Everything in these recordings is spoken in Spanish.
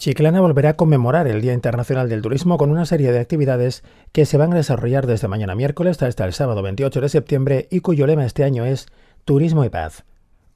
Chiclana volverá a conmemorar el Día Internacional del Turismo con una serie de actividades que se van a desarrollar desde mañana miércoles hasta el sábado 28 de septiembre y cuyo lema este año es Turismo y Paz.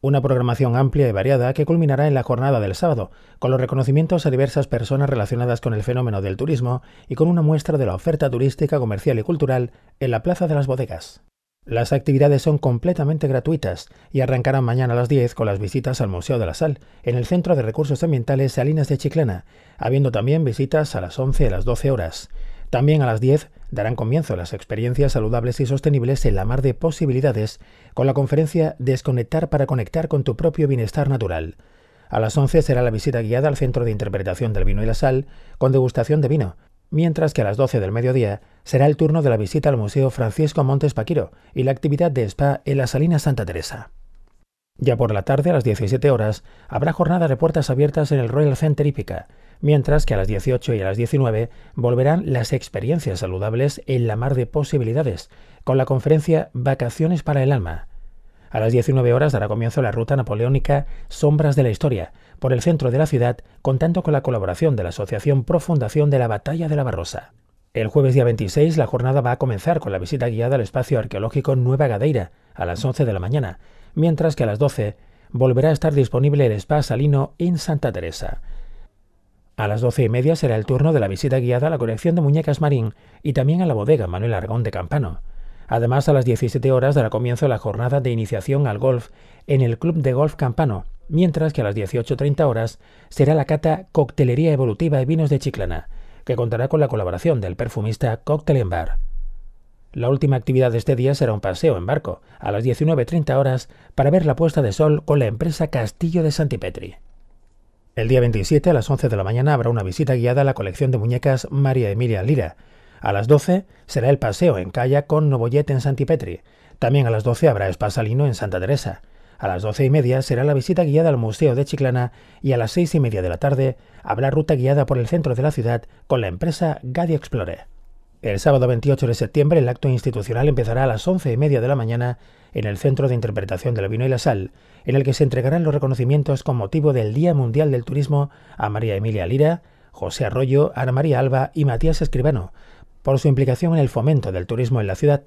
Una programación amplia y variada que culminará en la jornada del sábado, con los reconocimientos a diversas personas relacionadas con el fenómeno del turismo y con una muestra de la oferta turística, comercial y cultural en la Plaza de las Bodegas. Las actividades son completamente gratuitas y arrancarán mañana a las 10 con las visitas al Museo de la Sal, en el Centro de Recursos Ambientales Salinas de Chiclana, habiendo también visitas a las 11 y a las 12 horas. También a las 10 darán comienzo las experiencias saludables y sostenibles en la mar de posibilidades con la conferencia Desconectar para conectar con tu propio bienestar natural. A las 11 será la visita guiada al Centro de Interpretación del Vino y la Sal con degustación de vino, mientras que a las 12 del mediodía será el turno de la visita al Museo Francisco Montes Paquiro y la actividad de spa en la Salina Santa Teresa. Ya por la tarde, a las 17 horas, habrá jornada de puertas abiertas en el Royal Center Hípica, mientras que a las 18 y a las 19 volverán las experiencias saludables en la mar de posibilidades, con la conferencia Vacaciones para el Alma, a las 19 horas dará comienzo la ruta napoleónica Sombras de la Historia por el centro de la ciudad, contando con la colaboración de la Asociación Profundación de la Batalla de la Barrosa. El jueves día 26 la jornada va a comenzar con la visita guiada al espacio arqueológico Nueva Gadeira a las 11 de la mañana, mientras que a las 12 volverá a estar disponible el Spa Salino en Santa Teresa. A las doce y media será el turno de la visita guiada a la colección de muñecas Marín y también a la bodega Manuel Argón de Campano. Además, a las 17 horas dará comienzo la jornada de iniciación al golf en el Club de Golf Campano, mientras que a las 18.30 horas será la cata Coctelería Evolutiva y Vinos de Chiclana, que contará con la colaboración del perfumista Cocktail Bar. La última actividad de este día será un paseo en barco, a las 19.30 horas, para ver la puesta de sol con la empresa Castillo de Santipetri. El día 27 a las 11 de la mañana habrá una visita guiada a la colección de muñecas María Emilia Lira, a las 12 será el paseo en Calla con Novoyet en Santipetri. También a las 12 habrá Espasalino en Santa Teresa. A las 12 y media será la visita guiada al Museo de Chiclana y a las 6 y media de la tarde habrá ruta guiada por el centro de la ciudad con la empresa Gadi Explore. El sábado 28 de septiembre el acto institucional empezará a las 11 y media de la mañana en el Centro de Interpretación del Vino y la Sal, en el que se entregarán los reconocimientos con motivo del Día Mundial del Turismo a María Emilia Lira, José Arroyo, Ana María Alba y Matías Escribano, por su implicación en el fomento del turismo en la ciudad.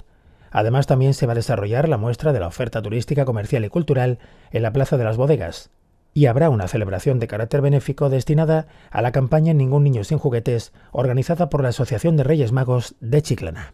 Además, también se va a desarrollar la muestra de la oferta turística, comercial y cultural en la Plaza de las Bodegas. Y habrá una celebración de carácter benéfico destinada a la campaña Ningún Niño sin Juguetes, organizada por la Asociación de Reyes Magos de Chiclana.